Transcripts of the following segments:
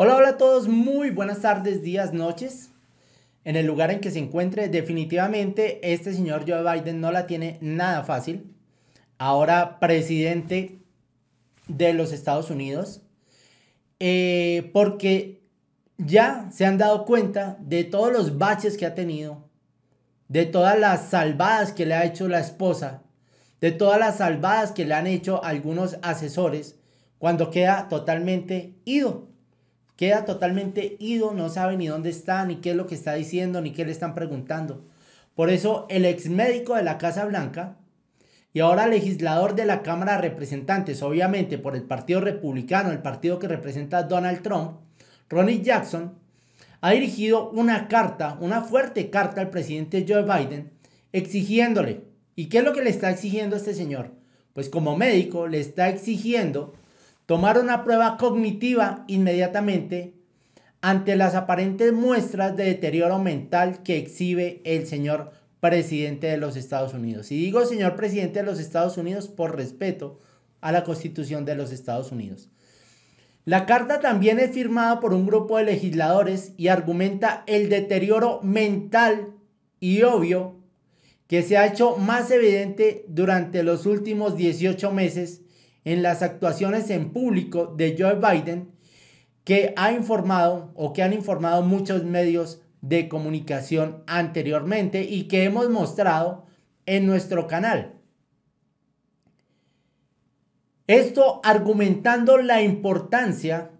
Hola, hola a todos, muy buenas tardes, días, noches. En el lugar en que se encuentre, definitivamente este señor Joe Biden no la tiene nada fácil. Ahora presidente de los Estados Unidos, eh, porque ya se han dado cuenta de todos los baches que ha tenido, de todas las salvadas que le ha hecho la esposa, de todas las salvadas que le han hecho algunos asesores, cuando queda totalmente ido Queda totalmente ido, no sabe ni dónde está, ni qué es lo que está diciendo, ni qué le están preguntando. Por eso el ex médico de la Casa Blanca y ahora legislador de la Cámara de Representantes, obviamente por el Partido Republicano, el partido que representa a Donald Trump, Ronnie Jackson, ha dirigido una carta, una fuerte carta al presidente Joe Biden exigiéndole. ¿Y qué es lo que le está exigiendo este señor? Pues como médico le está exigiendo tomar una prueba cognitiva inmediatamente ante las aparentes muestras de deterioro mental que exhibe el señor presidente de los Estados Unidos. Y digo señor presidente de los Estados Unidos por respeto a la Constitución de los Estados Unidos. La carta también es firmada por un grupo de legisladores y argumenta el deterioro mental y obvio que se ha hecho más evidente durante los últimos 18 meses en las actuaciones en público de Joe Biden que ha informado o que han informado muchos medios de comunicación anteriormente y que hemos mostrado en nuestro canal. Esto argumentando la importancia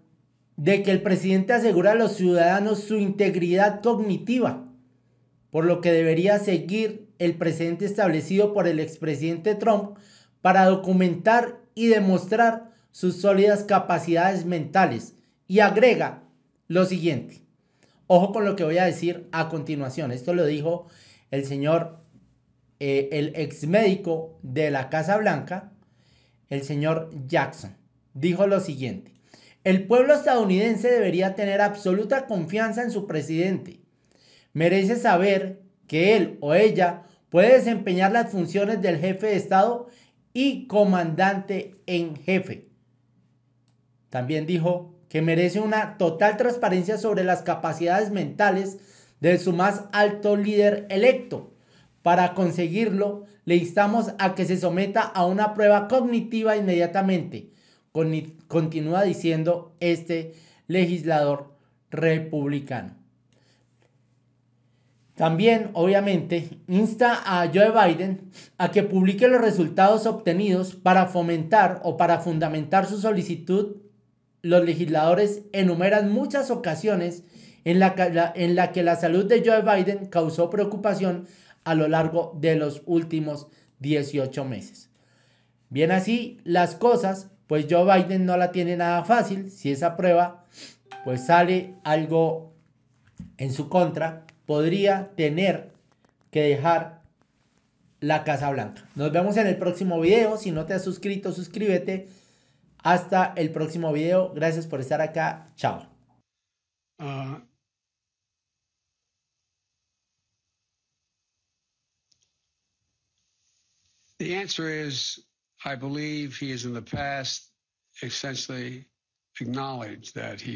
de que el presidente asegure a los ciudadanos su integridad cognitiva, por lo que debería seguir el precedente establecido por el expresidente Trump para documentar y demostrar sus sólidas capacidades mentales. Y agrega lo siguiente. Ojo con lo que voy a decir a continuación. Esto lo dijo el señor, eh, el ex médico de la Casa Blanca, el señor Jackson. Dijo lo siguiente. El pueblo estadounidense debería tener absoluta confianza en su presidente. Merece saber que él o ella puede desempeñar las funciones del jefe de Estado y comandante en jefe. También dijo que merece una total transparencia sobre las capacidades mentales de su más alto líder electo. Para conseguirlo, le instamos a que se someta a una prueba cognitiva inmediatamente, continúa diciendo este legislador republicano. También, obviamente, insta a Joe Biden a que publique los resultados obtenidos para fomentar o para fundamentar su solicitud. Los legisladores enumeran muchas ocasiones en la, que la salud de Joe Biden causó preocupación a lo largo de los últimos 18 meses. Bien así las cosas, pues Joe Biden no la tiene nada fácil. Si esa prueba, pues sale algo en su contra, podría tener que dejar la Casa Blanca. Nos vemos en el próximo video. Si no te has suscrito, suscríbete. Hasta el próximo video. Gracias por estar acá. Chao. Ah. the answer is I believe he is in the past essentially acknowledged that